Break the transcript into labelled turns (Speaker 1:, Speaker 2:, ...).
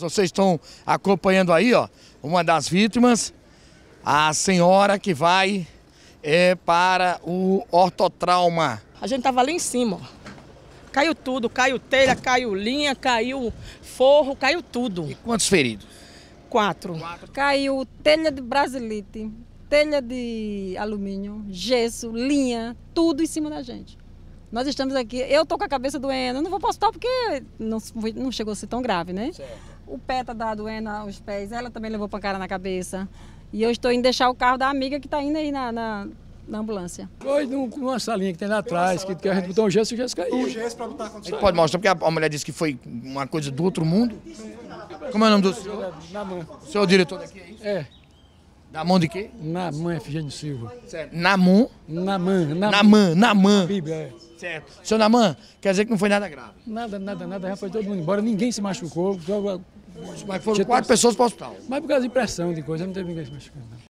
Speaker 1: Vocês estão acompanhando aí, ó, uma das vítimas, a senhora que vai é, para o ortotrauma.
Speaker 2: A gente estava ali em cima, ó. Caiu tudo, caiu telha, caiu linha, caiu forro, caiu tudo. E quantos feridos?
Speaker 3: Quatro. Quatro. Caiu telha de brasilite, telha de alumínio, gesso, linha, tudo em cima da gente. Nós estamos aqui, eu tô com a cabeça doendo, não vou postar porque não, não chegou a ser tão grave, né? Certo. O pé tá doendo os pés, ela também levou pancada na cabeça. E eu estou indo deixar o carro da amiga que está indo aí na, na, na ambulância.
Speaker 4: Foi numa salinha que tem lá atrás, que, que, a gente
Speaker 5: botou um gesso e o gesso caiu. Um gesso
Speaker 3: para botar contra pode
Speaker 5: mostrar, porque a, mulher disse que foi uma coisa do outro mundo.
Speaker 4: Como é o nome do senhor? Na mão. senhor é diretor daqui, é, é.
Speaker 6: Na É. mão de quê? mão, Efigênio é Silva. Certo. mão? Na mão. Na mão. Bíblia, é. Certo. Seu Naman, quer dizer que não foi nada grave?
Speaker 4: Nada, nada, nada. Já foi todo mundo embora, ninguém se machucou.
Speaker 7: Mas foram quatro pessoas para o hospital. Mas por causa de pressão de coisa, não teve ninguém se machucando. Não.